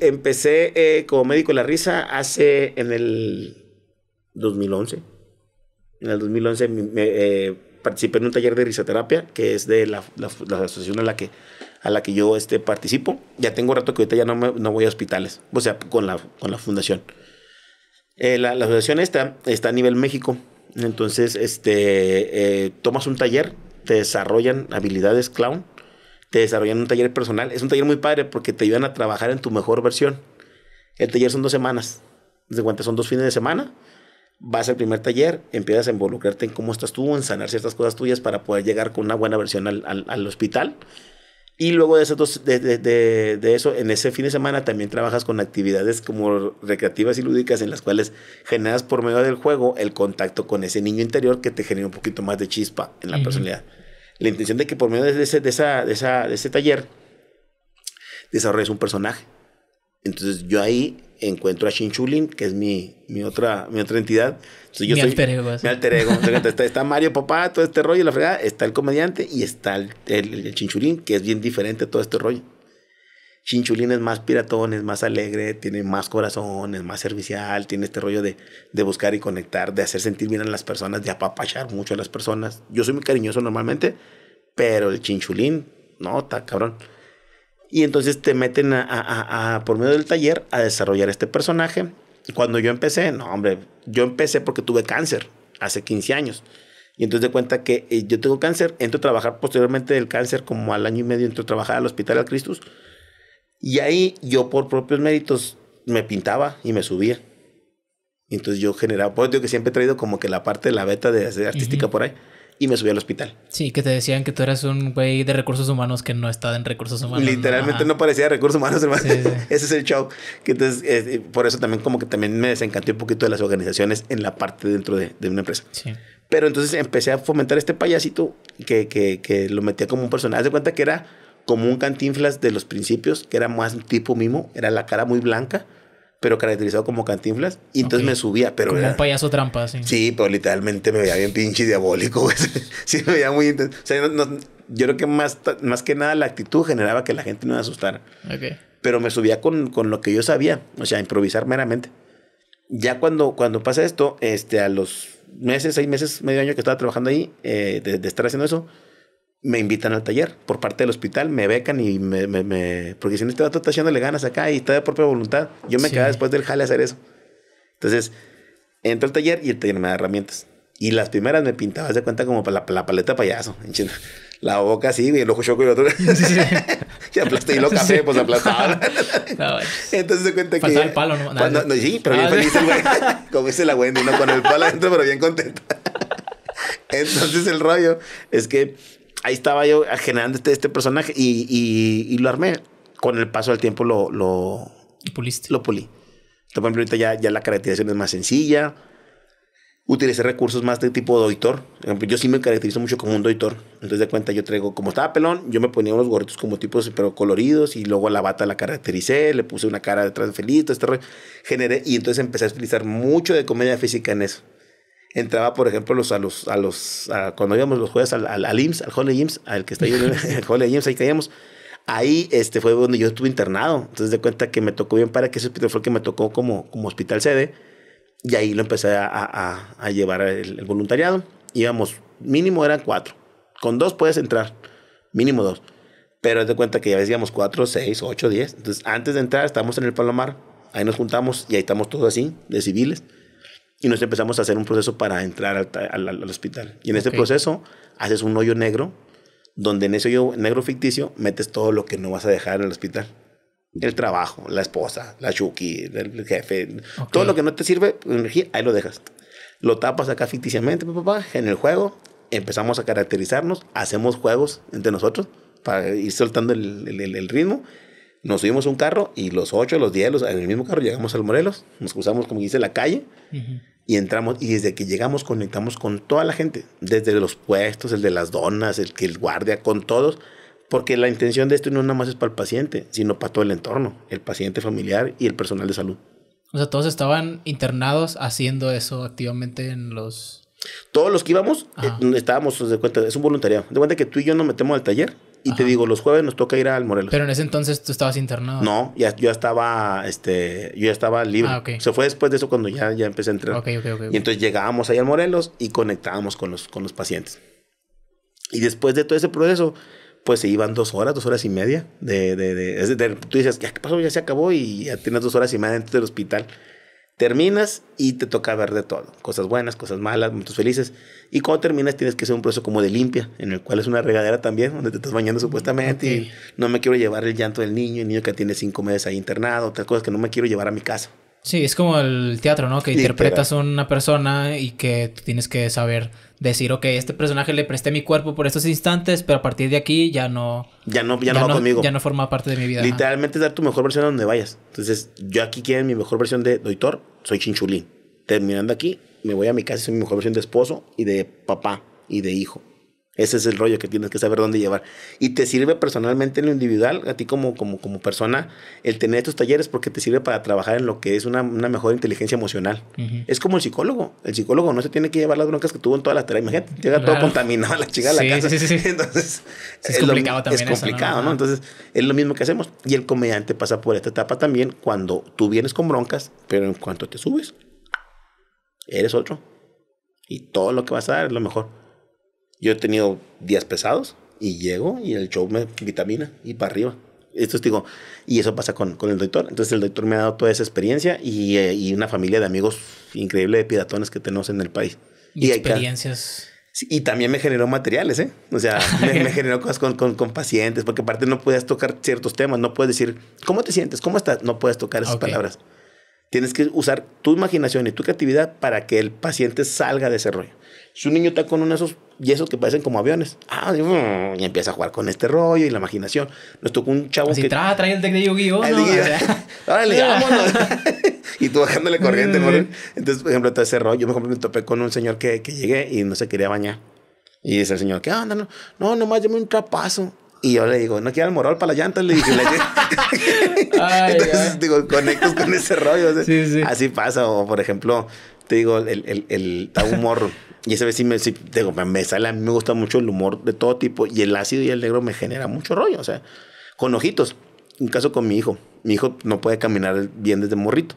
empecé eh, como médico de la risa hace en el 2011. En el 2011 eh, participé en un taller de risoterapia, que es de la, la, asociación a la que, a la que yo este, participo. Ya tengo rato que ahorita ya no, no voy a hospitales, o sea, con la, con la fundación. Eh, la, asociación esta está a nivel México. Entonces, este, tomas un taller, te desarrollan habilidades clown te desarrollan un taller personal. Es un taller muy padre porque te ayudan a trabajar en tu mejor versión. El taller son dos semanas. de cuenta, son dos fines de semana. Vas al primer taller, empiezas a involucrarte en cómo estás tú, en sanar ciertas cosas tuyas para poder llegar con una buena versión al, hospital. Y luego de, esos de, eso, en ese fin de semana también trabajas con actividades como recreativas y lúdicas en las cuales generas por medio del juego el contacto con ese niño interior que te genera un poquito más de chispa en la personalidad la intención de que por medio de ese, de esa, de esa, de ese taller desarrolles un personaje. Entonces yo ahí encuentro a Chinchulín que es mi, mi, otra, mi otra entidad. yo soy, está, Mario Papá, todo este rollo, la fregada. Está el comediante y está el, el Chinchulín, que es bien diferente a todo este rollo. Chinchulín es más piratón, es más alegre, tiene más corazón, es más servicial, tiene este rollo de, de buscar y conectar, de hacer sentir bien a las personas, de apapachar mucho a las personas. Yo soy muy cariñoso normalmente, pero el Chinchulín, no, está cabrón. Y entonces te meten a, por medio del taller a desarrollar este personaje. Y cuando yo empecé, no, hombre, yo empecé porque tuve cáncer hace 15 años. Y entonces de cuenta que eh, yo tengo cáncer, entro a trabajar posteriormente del cáncer, como al año y medio entro a trabajar al Hospital Al Cristus y ahí yo por propios méritos me pintaba y me subía. Y entonces yo generaba, pues digo que siempre he traído como que la parte de la beta de, hacer artística por ahí y me subía al hospital. Sí, que te decían que tú eras un güey de recursos humanos que no estaba en recursos humanos. Literalmente no, parecía recursos humanos, hermano. Ese es el show. Que entonces, eh, eh, por eso también como que también me desencanté un poquito de las organizaciones en la parte dentro de, una empresa. Pero entonces empecé a fomentar este payasito que, que, que lo metía como un personaje. Haz de cuenta que era como un cantinflas de los principios, que era más tipo mimo, era la cara muy blanca, pero caracterizado como cantinflas. Y entonces me subía, pero. Como era... un payaso trampa, sí. Sí, pero literalmente me veía bien pinche diabólico, sí, me veía muy. O sea, yo creo que más, más que nada la actitud generaba que la gente no me asustara. Pero me subía con, con lo que yo sabía, o sea, improvisar meramente. Ya cuando, cuando pasa esto, este, a los meses, seis meses, medio año que estaba trabajando ahí, eh, de estar haciendo eso, me invitan al taller por parte del hospital, me becan y me... porque si no, este vato está echándole ganas acá y está de propia voluntad. Yo me sí. después del jale a hacer eso. Entonces, entro al taller y el taller me da herramientas. Y las primeras me pintaba, de cuenta, como la, la paleta payaso. La boca así, y el ojo choco y el otro. y aplasté y lo café, pues aplastaba. Entonces se cuenta que. el palo, ¿no? Cuando, no sí, pero bien feliz el güey. como dice la Wendy, ¿no? Con el palo adentro, pero bien contenta. Entonces el rollo es que ahí estaba yo generando este, este personaje y, lo armé. Con el paso del tiempo lo... lo ¿Puliste? Lo pulí. Entonces, por ejemplo, ahorita ya, ya la caracterización es más sencilla. Utilicé recursos más de tipo doitor. Yo sí me caracterizo mucho como un doitor. Entonces, de cuenta, yo traigo, como estaba pelón, yo me ponía unos gorritos como tipos, pero coloridos, y luego la bata la caractericé, le puse una cara detrás de felito, este generé, y entonces empecé a utilizar mucho de comedia física en eso entraba, por ejemplo, los, a los, a los, cuando íbamos los jueves al, al, al IMSS, al Holy IMSS, al que está ahí, el Holy IMSS, ahí caíamos. Ahí este, fue donde yo estuve internado. Entonces, de cuenta que me tocó bien para que ese hospital fue el que me tocó como, como hospital sede. Y ahí lo empecé a, a, a llevar el, voluntariado. Íbamos, mínimo eran cuatro. Con dos puedes entrar, mínimo dos. Pero de cuenta que ya decíamos cuatro, seis, ocho, diez. Entonces, antes de entrar, estábamos en el Palomar. Ahí nos juntamos y ahí estamos todos así, de civiles y nos empezamos a hacer un proceso para entrar al, hospital. Y en ese proceso haces un hoyo negro, donde en ese hoyo negro ficticio metes todo lo que no vas a dejar en el hospital. El trabajo, la esposa, la chuki, el jefe, todo lo que no te sirve, energía, ahí lo dejas. Lo tapas acá ficticiamente, papá, en el juego, empezamos a caracterizarnos, hacemos juegos entre nosotros para ir soltando el, ritmo nos subimos un carro y los ocho, los diez, en el mismo carro llegamos al Morelos, nos cruzamos, como dice, la calle, y entramos y desde que llegamos conectamos con toda la gente, desde los puestos, el de las donas, el que el guardia, con todos, porque la intención de esto no nada más es para el paciente, sino para todo el entorno, el paciente familiar y el personal de salud. O sea, todos estaban internados haciendo eso activamente en los... Todos los que íbamos eh, estábamos, de cuenta, es un voluntariado. De cuenta que tú y yo no metemos al taller y te digo, los jueves nos toca ir al Morelos. Pero en ese entonces tú estabas internado. No, ya, yo estaba, este, yo ya estaba libre. Ah, se fue después de eso cuando ya, ya empecé a entrar. y entonces llegábamos ahí al Morelos y conectábamos con los, con los pacientes. Y después de todo ese proceso, pues se iban dos horas, dos horas y media. De, de, de, tú dices, ¿qué pasó? Ya se acabó y ya tienes dos horas y media dentro del hospital. Terminas y te toca ver de todo, cosas buenas, cosas malas, momentos felices. Y cuando terminas tienes que hacer un proceso como de limpia, en el cual es una regadera también, donde te estás bañando supuestamente. Y no me quiero llevar el llanto del niño, el niño que tiene cinco meses ahí internado, otras cosas que no me quiero llevar a mi casa. Sí, es como el teatro, ¿no? Que interpretas a una persona y que tienes que saber decir, ok, este personaje le presté mi cuerpo por estos instantes, pero a partir de aquí ya no... Ya no, ya, no va conmigo. Ya no forma parte de mi vida. Literalmente es dar tu mejor versión a donde vayas. Entonces, yo aquí quiero mi mejor versión de doctor, soy chinchulín. Terminando aquí, me voy a mi casa y soy mi mejor versión de esposo y de papá y de hijo. Ese es el rollo que tienes que saber dónde llevar. Y te sirve personalmente en lo individual, a ti como, como, como persona, el tener estos talleres porque te sirve para trabajar en lo que es una, mejor inteligencia emocional. Es como el psicólogo. El psicólogo no se tiene que llevar las broncas que tuvo en toda la terapia. Imagínate, llega todo contaminado a la chica de la casa. Entonces, es, complicado también. Es ¿no? Entonces, es lo mismo que hacemos. Y el comediante pasa por esta etapa también cuando tú vienes con broncas, pero en cuanto te subes, eres otro. Y todo lo que vas a dar es lo mejor. Yo he tenido días pesados y llego y el show me vitamina y para arriba. Esto es, digo, y eso pasa con, con, el doctor. Entonces el doctor me ha dado toda esa experiencia y, eh, y una familia de amigos increíble de piratones que tenemos en el país. Y, experiencias. y también me generó materiales, ¿eh? O sea, me, generó cosas con, con, pacientes, porque aparte no podías tocar ciertos temas, no puedes decir, ¿cómo te sientes? ¿Cómo estás? No puedes tocar esas palabras. palabras. Tienes que usar tu imaginación y tu creatividad para que el paciente salga de ese rollo. Si un niño está con uno de esos yesos que parecen como aviones, ah, y empieza a jugar con este rollo y la imaginación. Nos tocó un chavo Así que... trae el deck de yu vámonos. y tú bajándole corriente, Entonces, por ejemplo, está ese rollo. Yo, me topé con un señor que, que llegué y no se quería bañar. Y dice el señor, ¿qué onda? No, no nomás llame un trapazo. Y yo le digo, no quiero morral para la llanta? Le dije, entonces, digo, conectas con ese rollo. Así pasa. O, por ejemplo, te digo, el, el, el Y esa vez sí me, digo, me sale, a mí me gusta mucho el humor de todo tipo. Y el ácido y el negro me genera mucho rollo. O sea, con ojitos. Un caso con mi hijo. Mi hijo no puede caminar bien desde morrito.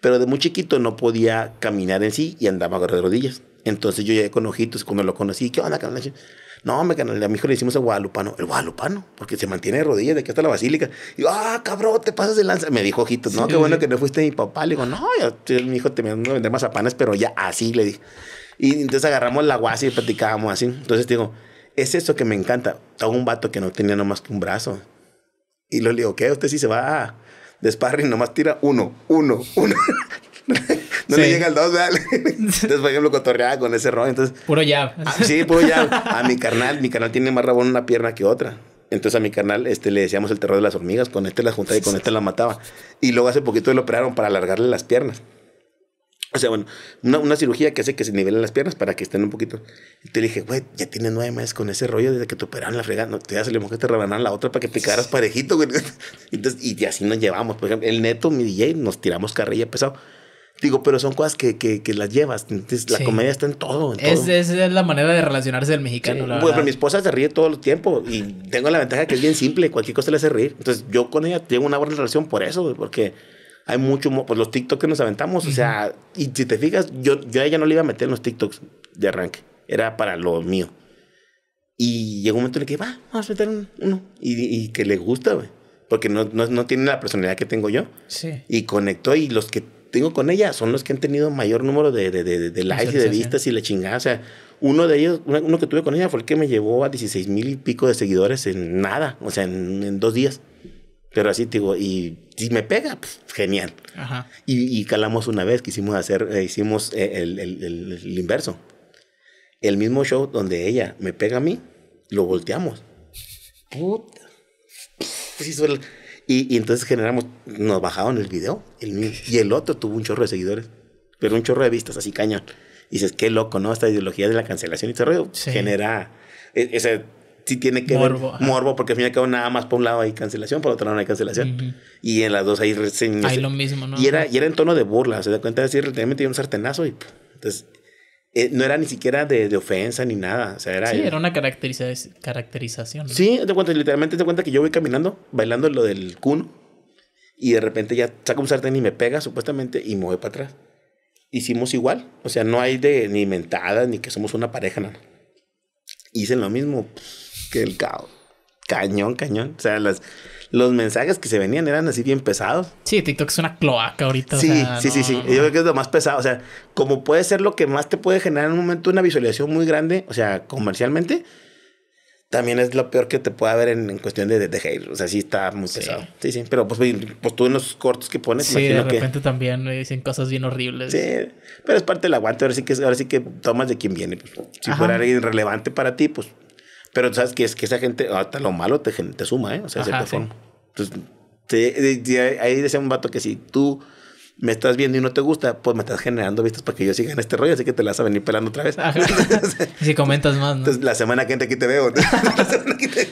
Pero de muy chiquito no podía caminar en sí y andaba de rodillas. Entonces yo llegué con ojitos cuando lo conocí. ¿Qué onda, cabrón? No, me a mi hijo le hicimos el guadalupano. El guadalupano, porque se mantiene de rodillas de aquí hasta la basílica. Y yo, ah, cabrón, te pasas de lanza. Me dijo, ojito, no, qué bueno que no fuiste mi papá. Le digo, no, yo, mi hijo te me a vender pero ya así le di. Y entonces agarramos la guasa y platicábamos así. Entonces digo, es eso que me encanta. Tengo un vato que no tenía nomás que un brazo. Y lo le digo, ¿qué? Usted sí se va de y nomás tira uno, uno, uno. no le llega el 2, dale. Entonces, por ejemplo, cotorreaba con ese rollo. Entonces, puro jab. Ah, sí, puro jab. A mi carnal, mi carnal tiene más rabón una pierna que otra. Entonces a mi carnal este, le decíamos el terror de las hormigas, con este la juntaba y con este la mataba. Y luego hace poquito lo operaron para alargarle las piernas. O sea, bueno, una, cirugía que hace que se nivelen las piernas para que estén un poquito. Y te dije, güey, ya tienes nueve meses con ese rollo desde que te operaron la fregada. No, te ya se le mojaste rebanar la otra para que te quedaras parejito, güey. Entonces, y así nos llevamos. Por ejemplo, el neto, mi DJ, nos tiramos carrilla pesado. Digo, pero son cosas que, las llevas. Entonces, la comedia está en todo. Esa es la manera de relacionarse del mexicano. pues, pero mi esposa se ríe todo el tiempo y tengo la ventaja que es bien simple, cualquier cosa le hace reír. Entonces, yo con ella tengo una buena relación por eso, porque hay mucho Pues los TikToks que nos aventamos, o sea, y si te fijas, yo, yo a ella no le iba a meter en los TikToks de arranque, era para lo mío. Y llegó un momento en el que, va, vamos a meter uno. Y, que le gusta, güey. Porque no, no, no tiene la personalidad que tengo yo. Sí. Y conectó y los que tengo con ella son los que han tenido mayor número de, de, de, likes y de vistas y la chingada. O sea, uno de ellos, uno que tuve con ella fue el que me llevó a 16 mil y pico de seguidores en nada, o sea, en, dos días. Pero así, digo, y si me pega, pues, genial. Ajá. Y, calamos una vez, quisimos hacer, eh, hicimos eh, el, el, el, inverso. El mismo show donde ella me pega a mí, lo volteamos. Puta. Pues hizo el y, entonces generamos, nos bajaron el video, el y el otro tuvo un chorro de seguidores, pero un chorro de vistas, así cañón. Y dices, qué loco, ¿no? Esta ideología de la cancelación y todo rollo genera, ese sí tiene que morbo, ver, morbo, porque al final y nada más por un lado hay cancelación, por otro lado no hay cancelación. Y en las dos hay reseñas. Hay lo mismo, ¿no? Y era, y era en tono de burla, Se da cuenta de decir, hay un sartenazo y... Entonces, eh, no era ni siquiera de, ofensa ni nada. O sea, era, sí, era una caracteriza caracterización. Sí, te cuenta, literalmente te cuenta que yo voy caminando, bailando lo del cuno, y de repente ya saca un sartén y me pega supuestamente y me voy para atrás. Hicimos igual, o sea, no hay de ni mentadas ni que somos una pareja, nada. lo mismo pues, que el caos. Cañón, cañón. O sea, las, los mensajes que se venían eran así bien pesados. Sí, TikTok es una cloaca ahorita. Sí, sí, sí, sí, Yo creo que es lo más pesado. O sea, como puede ser lo que más te puede generar en un momento una visualización muy grande, o sea, comercialmente, también es lo peor que te puede haber en, cuestión de, de, hate. O sea, sí está muy pesado. Sí, sí. Pero pues, pues, tú en los cortos que pones, sí, de repente también me eh, dicen cosas bien horribles. Sí, pero es parte del aguante. Ahora sí que, ahora sí que tomas de quién viene. Pues, si fuera alguien relevante para ti, pues pero sabes que es que esa gente, hasta lo malo te, te suma, ¿eh? O sea, de cierta Entonces, ahí decía un vato que si tú me estás viendo y no te gusta, pues me estás generando vistas para que yo siga en este rollo, así que te las vas a venir pelando otra vez. si comentas más, ¿no? Entonces, la semana que entra aquí te veo.